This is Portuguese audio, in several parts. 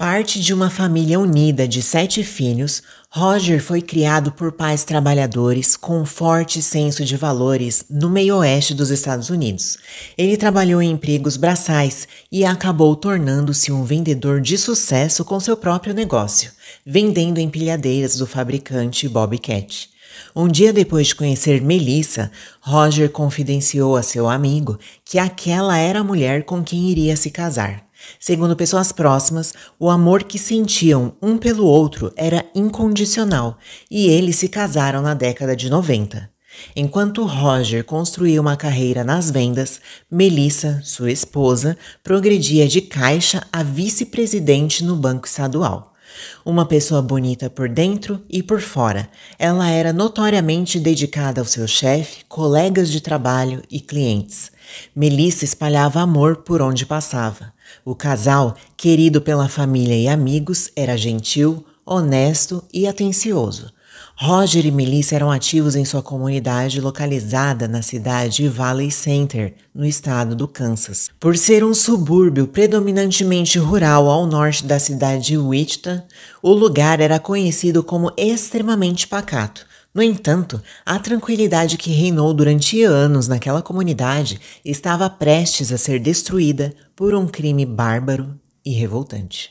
Parte de uma família unida de sete filhos, Roger foi criado por pais trabalhadores com forte senso de valores no meio-oeste dos Estados Unidos. Ele trabalhou em empregos braçais e acabou tornando-se um vendedor de sucesso com seu próprio negócio, vendendo empilhadeiras do fabricante Bobcat. Um dia depois de conhecer Melissa, Roger confidenciou a seu amigo que aquela era a mulher com quem iria se casar. Segundo pessoas próximas, o amor que sentiam um pelo outro era incondicional e eles se casaram na década de 90. Enquanto Roger construía uma carreira nas vendas, Melissa, sua esposa, progredia de caixa a vice-presidente no Banco Estadual. Uma pessoa bonita por dentro e por fora, ela era notoriamente dedicada ao seu chefe, colegas de trabalho e clientes. Melissa espalhava amor por onde passava. O casal, querido pela família e amigos, era gentil, honesto e atencioso. Roger e Melissa eram ativos em sua comunidade localizada na cidade de Valley Center, no estado do Kansas. Por ser um subúrbio predominantemente rural ao norte da cidade de Wichita, o lugar era conhecido como extremamente pacato, no entanto, a tranquilidade que reinou durante anos naquela comunidade estava prestes a ser destruída por um crime bárbaro e revoltante.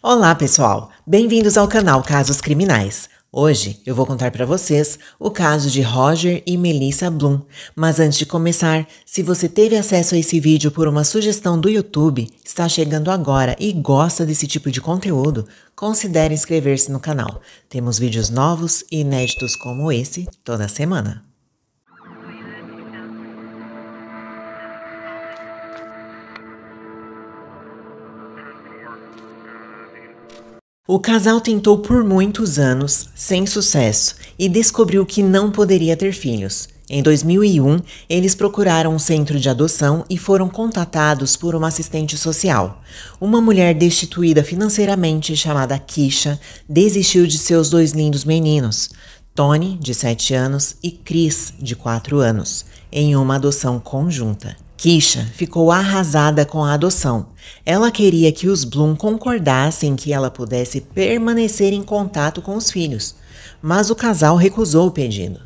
Olá, pessoal! Bem-vindos ao canal Casos Criminais. Hoje eu vou contar para vocês o caso de Roger e Melissa Bloom. Mas antes de começar, se você teve acesso a esse vídeo por uma sugestão do YouTube, está chegando agora e gosta desse tipo de conteúdo, considere inscrever-se no canal. Temos vídeos novos e inéditos como esse toda semana. O casal tentou por muitos anos, sem sucesso, e descobriu que não poderia ter filhos. Em 2001, eles procuraram um centro de adoção e foram contatados por uma assistente social. Uma mulher destituída financeiramente chamada Kisha desistiu de seus dois lindos meninos, Tony, de 7 anos, e Chris, de 4 anos, em uma adoção conjunta. Kisha ficou arrasada com a adoção. Ela queria que os Bloom concordassem que ela pudesse permanecer em contato com os filhos, mas o casal recusou o pedido.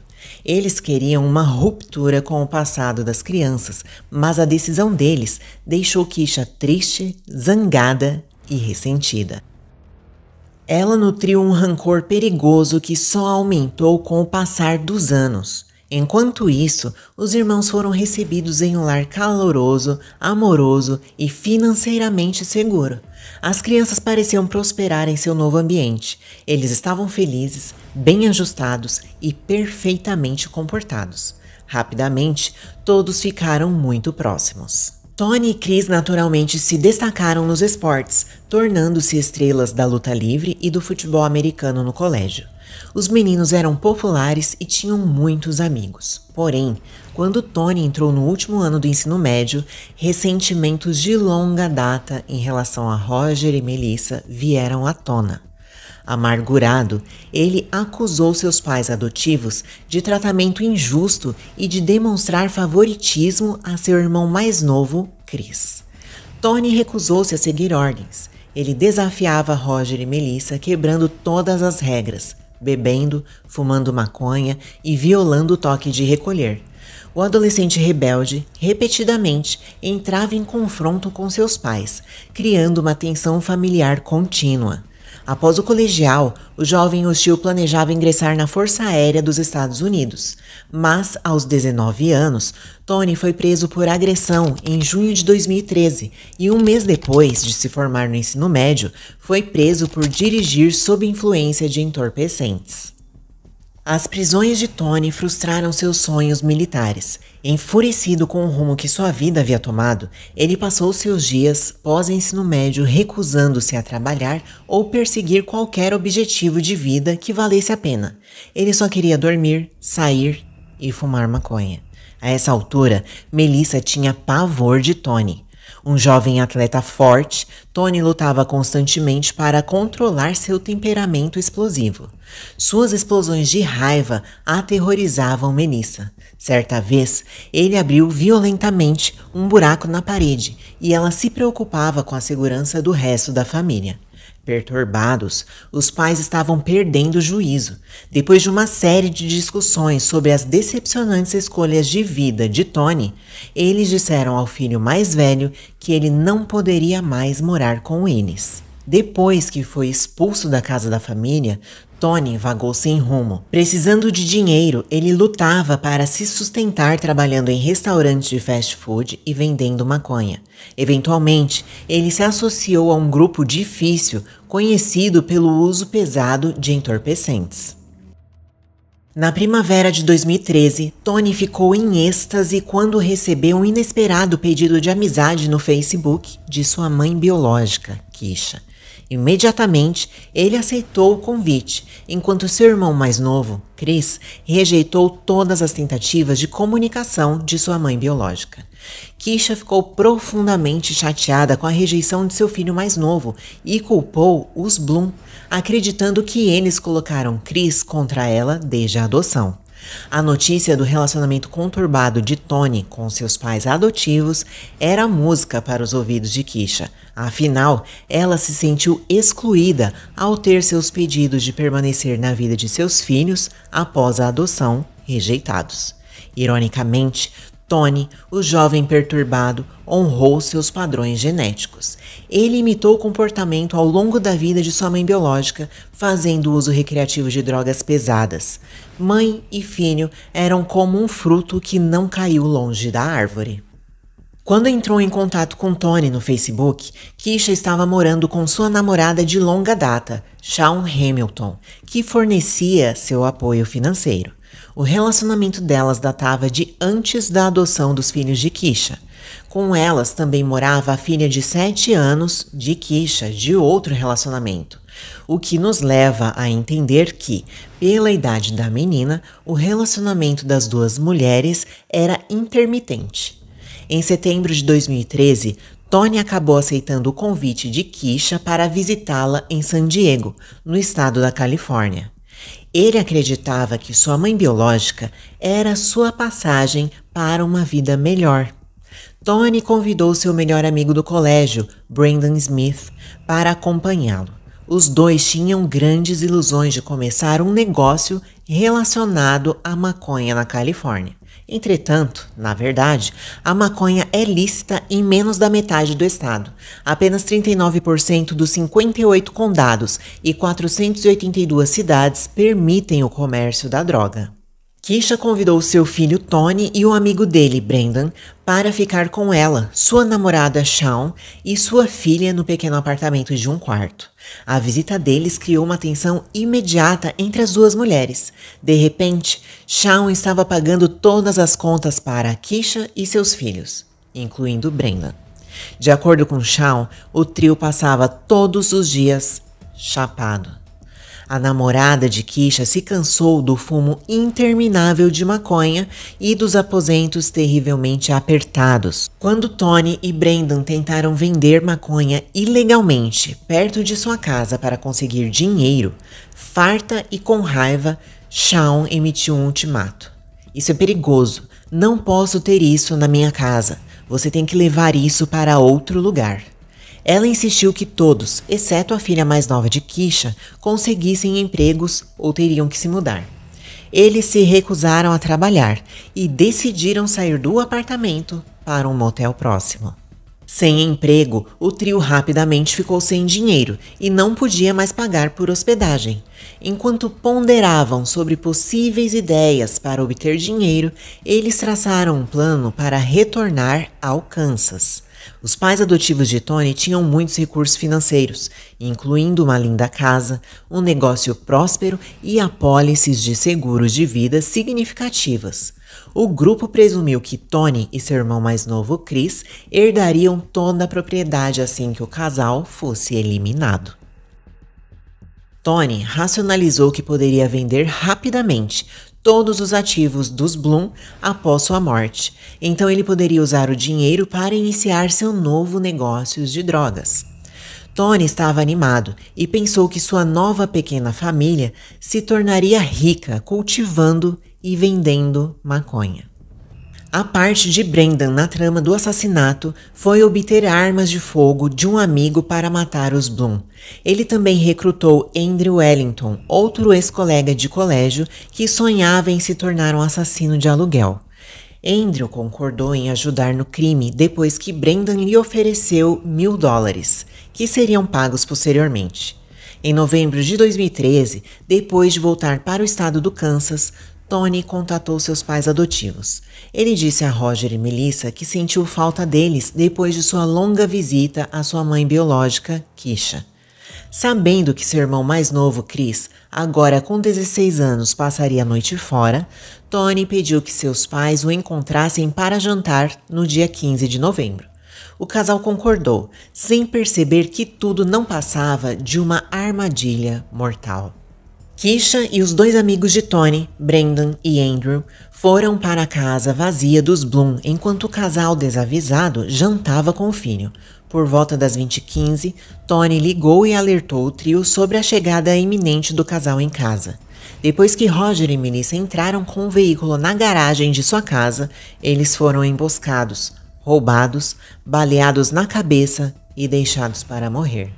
Eles queriam uma ruptura com o passado das crianças, mas a decisão deles deixou Kisha triste, zangada e ressentida. Ela nutriu um rancor perigoso que só aumentou com o passar dos anos. Enquanto isso, os irmãos foram recebidos em um lar caloroso, amoroso e financeiramente seguro. As crianças pareciam prosperar em seu novo ambiente. Eles estavam felizes, bem ajustados e perfeitamente comportados. Rapidamente, todos ficaram muito próximos. Tony e Chris naturalmente se destacaram nos esportes, tornando-se estrelas da luta livre e do futebol americano no colégio. Os meninos eram populares e tinham muitos amigos. Porém, quando Tony entrou no último ano do ensino médio, ressentimentos de longa data em relação a Roger e Melissa vieram à tona. Amargurado, ele acusou seus pais adotivos de tratamento injusto e de demonstrar favoritismo a seu irmão mais novo, Chris. Tony recusou-se a seguir ordens. Ele desafiava Roger e Melissa, quebrando todas as regras, bebendo, fumando maconha e violando o toque de recolher. O adolescente rebelde, repetidamente, entrava em confronto com seus pais, criando uma tensão familiar contínua. Após o colegial, o jovem hostil planejava ingressar na Força Aérea dos Estados Unidos, mas, aos 19 anos, Tony foi preso por agressão em junho de 2013 e, um mês depois de se formar no ensino médio, foi preso por dirigir sob influência de entorpecentes. As prisões de Tony frustraram seus sonhos militares. Enfurecido com o rumo que sua vida havia tomado, ele passou seus dias pós-ensino médio recusando-se a trabalhar ou perseguir qualquer objetivo de vida que valesse a pena. Ele só queria dormir, sair e fumar maconha. A essa altura, Melissa tinha pavor de Tony. Um jovem atleta forte, Tony lutava constantemente para controlar seu temperamento explosivo. Suas explosões de raiva aterrorizavam Melissa. Certa vez, ele abriu violentamente um buraco na parede e ela se preocupava com a segurança do resto da família. Perturbados, os pais estavam perdendo o juízo. Depois de uma série de discussões sobre as decepcionantes escolhas de vida de Tony, eles disseram ao filho mais velho que ele não poderia mais morar com eles. Depois que foi expulso da casa da família, Tony vagou sem rumo. Precisando de dinheiro, ele lutava para se sustentar trabalhando em restaurantes de fast food e vendendo maconha. Eventualmente, ele se associou a um grupo difícil conhecido pelo uso pesado de entorpecentes. Na primavera de 2013, Tony ficou em êxtase quando recebeu um inesperado pedido de amizade no Facebook de sua mãe biológica, Kisha. Imediatamente, ele aceitou o convite, enquanto seu irmão mais novo, Chris, rejeitou todas as tentativas de comunicação de sua mãe biológica. Kisha ficou profundamente chateada com a rejeição de seu filho mais novo e culpou os Bloom, acreditando que eles colocaram Chris contra ela desde a adoção. A notícia do relacionamento conturbado de Tony com seus pais adotivos era música para os ouvidos de Kisha. Afinal, ela se sentiu excluída ao ter seus pedidos de permanecer na vida de seus filhos após a adoção rejeitados. Ironicamente, Tony, o jovem perturbado, honrou seus padrões genéticos. Ele imitou o comportamento ao longo da vida de sua mãe biológica, fazendo uso recreativo de drogas pesadas. Mãe e filho eram como um fruto que não caiu longe da árvore. Quando entrou em contato com Tony no Facebook, Kisha estava morando com sua namorada de longa data, Shawn Hamilton, que fornecia seu apoio financeiro. O relacionamento delas datava de antes da adoção dos filhos de Kisha. Com elas também morava a filha de 7 anos de Kisha, de outro relacionamento. O que nos leva a entender que, pela idade da menina, o relacionamento das duas mulheres era intermitente. Em setembro de 2013, Tony acabou aceitando o convite de Kisha para visitá-la em San Diego, no estado da Califórnia. Ele acreditava que sua mãe biológica era sua passagem para uma vida melhor. Tony convidou seu melhor amigo do colégio, Brandon Smith, para acompanhá-lo. Os dois tinham grandes ilusões de começar um negócio relacionado à maconha na Califórnia. Entretanto, na verdade, a maconha é lícita em menos da metade do estado. Apenas 39% dos 58 condados e 482 cidades permitem o comércio da droga. Kisha convidou seu filho Tony e o amigo dele, Brendan, para ficar com ela, sua namorada Shawn e sua filha no pequeno apartamento de um quarto. A visita deles criou uma tensão imediata entre as duas mulheres. De repente, Shawn estava pagando todas as contas para Kisha e seus filhos, incluindo Brendan. De acordo com Shawn, o trio passava todos os dias chapado. A namorada de Kisha se cansou do fumo interminável de maconha e dos aposentos terrivelmente apertados. Quando Tony e Brendan tentaram vender maconha ilegalmente perto de sua casa para conseguir dinheiro, farta e com raiva, Shawn emitiu um ultimato. Isso é perigoso. Não posso ter isso na minha casa. Você tem que levar isso para outro lugar. Ela insistiu que todos, exceto a filha mais nova de Kisha, conseguissem empregos ou teriam que se mudar. Eles se recusaram a trabalhar e decidiram sair do apartamento para um motel próximo. Sem emprego, o trio rapidamente ficou sem dinheiro e não podia mais pagar por hospedagem. Enquanto ponderavam sobre possíveis ideias para obter dinheiro, eles traçaram um plano para retornar ao Kansas. Os pais adotivos de Tony tinham muitos recursos financeiros, incluindo uma linda casa, um negócio próspero e apólices de seguros de vida significativas. O grupo presumiu que Tony e seu irmão mais novo, Chris, herdariam toda a propriedade assim que o casal fosse eliminado. Tony racionalizou que poderia vender rapidamente, todos os ativos dos Bloom após sua morte, então ele poderia usar o dinheiro para iniciar seu novo negócio de drogas. Tony estava animado e pensou que sua nova pequena família se tornaria rica cultivando e vendendo maconha. A parte de Brendan na trama do assassinato foi obter armas de fogo de um amigo para matar os Bloom. Ele também recrutou Andrew Wellington, outro ex-colega de colégio que sonhava em se tornar um assassino de aluguel. Andrew concordou em ajudar no crime depois que Brendan lhe ofereceu mil dólares, que seriam pagos posteriormente. Em novembro de 2013, depois de voltar para o estado do Kansas, Tony contatou seus pais adotivos. Ele disse a Roger e Melissa que sentiu falta deles depois de sua longa visita à sua mãe biológica, Kisha. Sabendo que seu irmão mais novo, Chris, agora com 16 anos passaria a noite fora, Tony pediu que seus pais o encontrassem para jantar no dia 15 de novembro. O casal concordou, sem perceber que tudo não passava de uma armadilha mortal. Kisha e os dois amigos de Tony, Brendan e Andrew, foram para a casa vazia dos Bloom enquanto o casal desavisado jantava com o filho. Por volta das 20h15, Tony ligou e alertou o trio sobre a chegada iminente do casal em casa. Depois que Roger e Melissa entraram com o veículo na garagem de sua casa, eles foram emboscados, roubados, baleados na cabeça e deixados para morrer.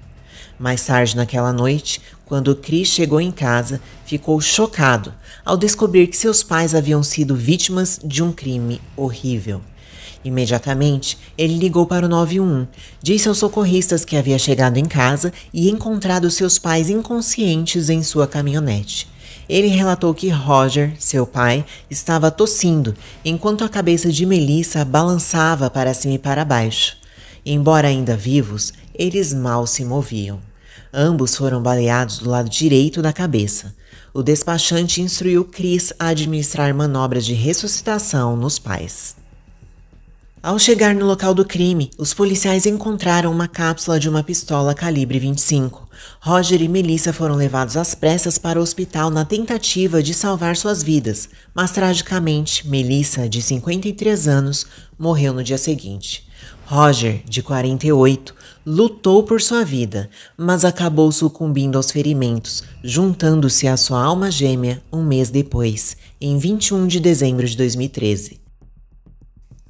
Mais tarde naquela noite, quando Chris chegou em casa, ficou chocado ao descobrir que seus pais haviam sido vítimas de um crime horrível. Imediatamente, ele ligou para o 91, disse aos socorristas que havia chegado em casa e encontrado seus pais inconscientes em sua caminhonete. Ele relatou que Roger, seu pai, estava tossindo enquanto a cabeça de Melissa balançava para cima e para baixo. Embora ainda vivos, eles mal se moviam. Ambos foram baleados do lado direito da cabeça. O despachante instruiu Chris a administrar manobras de ressuscitação nos pais. Ao chegar no local do crime, os policiais encontraram uma cápsula de uma pistola calibre 25. Roger e Melissa foram levados às pressas para o hospital na tentativa de salvar suas vidas, mas tragicamente, Melissa, de 53 anos, morreu no dia seguinte. Roger, de 48, lutou por sua vida, mas acabou sucumbindo aos ferimentos, juntando-se à sua alma gêmea um mês depois, em 21 de dezembro de 2013.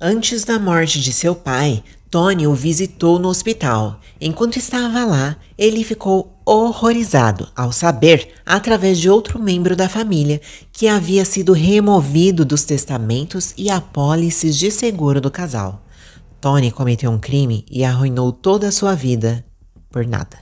Antes da morte de seu pai, Tony o visitou no hospital. Enquanto estava lá, ele ficou horrorizado ao saber, através de outro membro da família, que havia sido removido dos testamentos e apólices de seguro do casal. Tony cometeu um crime e arruinou toda a sua vida por nada.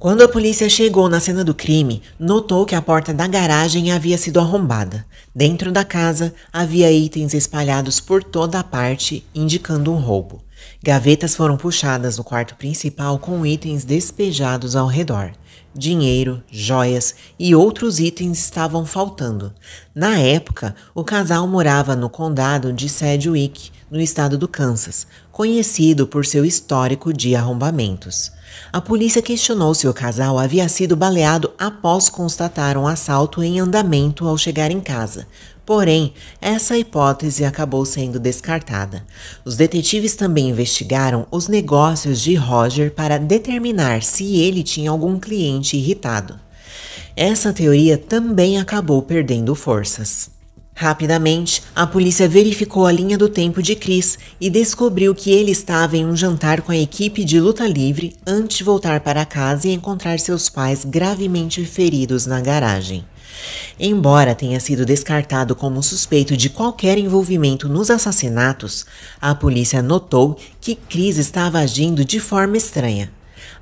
Quando a polícia chegou na cena do crime, notou que a porta da garagem havia sido arrombada. Dentro da casa havia itens espalhados por toda a parte, indicando um roubo. Gavetas foram puxadas no quarto principal com itens despejados ao redor dinheiro, joias e outros itens estavam faltando. Na época, o casal morava no condado de Sedgwick, no estado do Kansas, conhecido por seu histórico de arrombamentos. A polícia questionou se o casal havia sido baleado após constatar um assalto em andamento ao chegar em casa, Porém, essa hipótese acabou sendo descartada. Os detetives também investigaram os negócios de Roger para determinar se ele tinha algum cliente irritado. Essa teoria também acabou perdendo forças. Rapidamente, a polícia verificou a linha do tempo de Chris e descobriu que ele estava em um jantar com a equipe de luta livre antes de voltar para casa e encontrar seus pais gravemente feridos na garagem. Embora tenha sido descartado como suspeito de qualquer envolvimento nos assassinatos, a polícia notou que Chris estava agindo de forma estranha.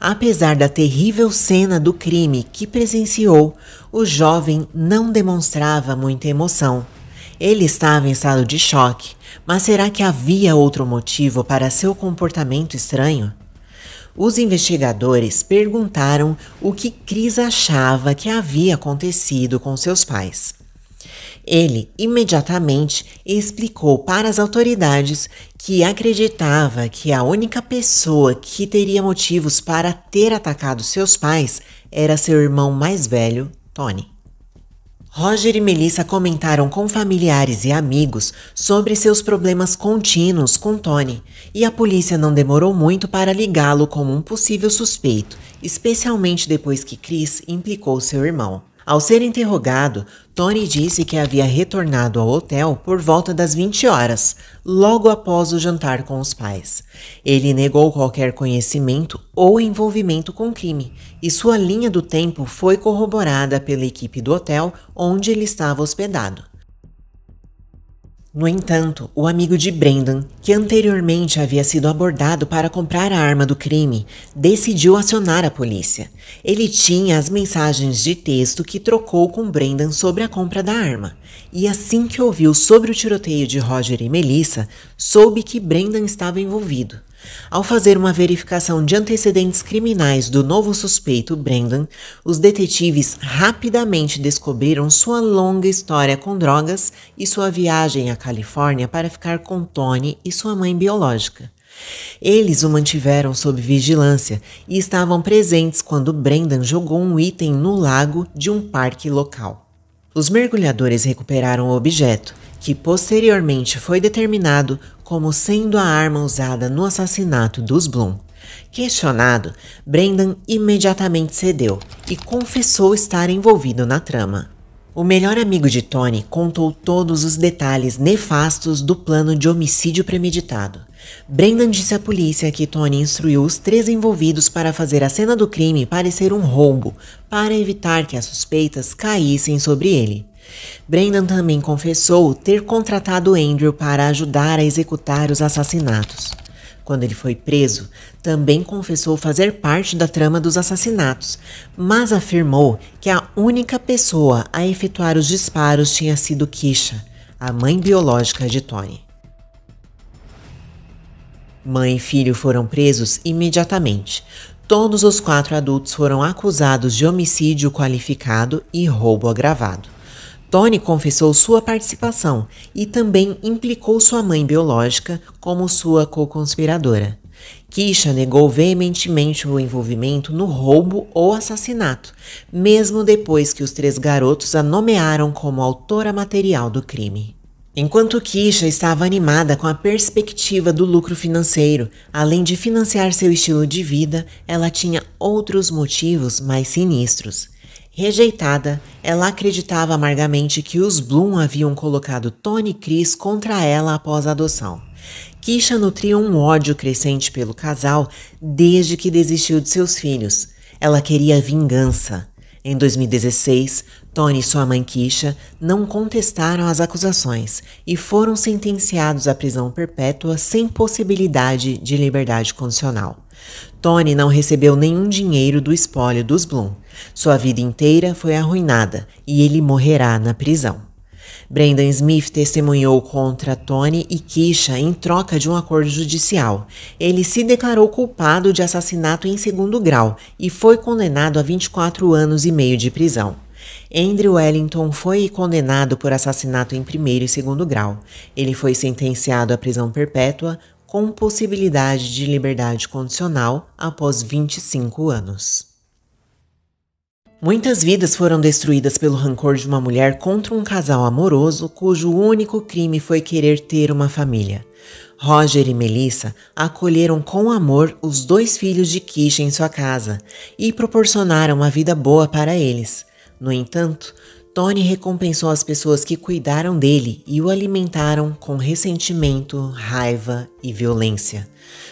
Apesar da terrível cena do crime que presenciou, o jovem não demonstrava muita emoção. Ele estava em estado de choque, mas será que havia outro motivo para seu comportamento estranho? Os investigadores perguntaram o que Cris achava que havia acontecido com seus pais. Ele imediatamente explicou para as autoridades que acreditava que a única pessoa que teria motivos para ter atacado seus pais era seu irmão mais velho, Tony. Roger e Melissa comentaram com familiares e amigos sobre seus problemas contínuos com Tony, e a polícia não demorou muito para ligá-lo como um possível suspeito, especialmente depois que Chris implicou seu irmão. Ao ser interrogado, Tony disse que havia retornado ao hotel por volta das 20 horas, logo após o jantar com os pais. Ele negou qualquer conhecimento ou envolvimento com crime, e sua linha do tempo foi corroborada pela equipe do hotel onde ele estava hospedado. No entanto, o amigo de Brendan, que anteriormente havia sido abordado para comprar a arma do crime, decidiu acionar a polícia. Ele tinha as mensagens de texto que trocou com Brendan sobre a compra da arma, e assim que ouviu sobre o tiroteio de Roger e Melissa, soube que Brendan estava envolvido. Ao fazer uma verificação de antecedentes criminais do novo suspeito, Brendan, os detetives rapidamente descobriram sua longa história com drogas e sua viagem à Califórnia para ficar com Tony e sua mãe biológica. Eles o mantiveram sob vigilância e estavam presentes quando Brendan jogou um item no lago de um parque local. Os mergulhadores recuperaram o objeto, que posteriormente foi determinado como sendo a arma usada no assassinato dos Bloom. Questionado, Brendan imediatamente cedeu e confessou estar envolvido na trama. O melhor amigo de Tony contou todos os detalhes nefastos do plano de homicídio premeditado. Brendan disse à polícia que Tony instruiu os três envolvidos para fazer a cena do crime parecer um roubo, para evitar que as suspeitas caíssem sobre ele. Brendan também confessou ter contratado Andrew para ajudar a executar os assassinatos. Quando ele foi preso, também confessou fazer parte da trama dos assassinatos, mas afirmou que a única pessoa a efetuar os disparos tinha sido Kisha, a mãe biológica de Tony. Mãe e filho foram presos imediatamente. Todos os quatro adultos foram acusados de homicídio qualificado e roubo agravado. Tony confessou sua participação e também implicou sua mãe biológica como sua co-conspiradora. Kisha negou veementemente o envolvimento no roubo ou assassinato, mesmo depois que os três garotos a nomearam como autora material do crime. Enquanto Kisha estava animada com a perspectiva do lucro financeiro, além de financiar seu estilo de vida, ela tinha outros motivos mais sinistros. Rejeitada, ela acreditava amargamente que os Bloom haviam colocado Tony e Chris contra ela após a adoção. Kisha nutria um ódio crescente pelo casal desde que desistiu de seus filhos. Ela queria vingança. Em 2016, Tony e sua mãe Kisha não contestaram as acusações e foram sentenciados à prisão perpétua sem possibilidade de liberdade condicional. Tony não recebeu nenhum dinheiro do espólio dos Bloom sua vida inteira foi arruinada e ele morrerá na prisão. Brendan Smith testemunhou contra Tony e Kisha em troca de um acordo judicial. Ele se declarou culpado de assassinato em segundo grau e foi condenado a 24 anos e meio de prisão. Andrew Wellington foi condenado por assassinato em primeiro e segundo grau. Ele foi sentenciado à prisão perpétua com possibilidade de liberdade condicional após 25 anos. Muitas vidas foram destruídas pelo rancor de uma mulher contra um casal amoroso cujo único crime foi querer ter uma família. Roger e Melissa acolheram com amor os dois filhos de Kish em sua casa e proporcionaram uma vida boa para eles. No entanto, Tony recompensou as pessoas que cuidaram dele e o alimentaram com ressentimento, raiva e violência.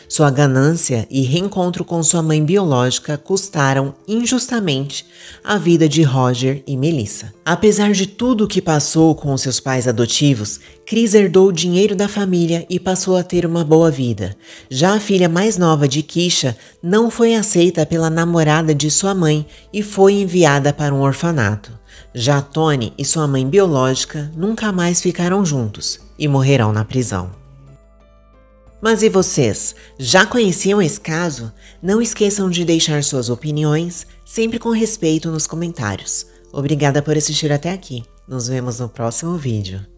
Sua ganância e reencontro com sua mãe biológica custaram injustamente a vida de Roger e Melissa. Apesar de tudo o que passou com seus pais adotivos, Chris herdou o dinheiro da família e passou a ter uma boa vida. Já a filha mais nova de Kisha não foi aceita pela namorada de sua mãe e foi enviada para um orfanato. Já Tony e sua mãe biológica nunca mais ficaram juntos e morrerão na prisão. Mas e vocês? Já conheciam esse caso? Não esqueçam de deixar suas opiniões, sempre com respeito, nos comentários. Obrigada por assistir até aqui. Nos vemos no próximo vídeo.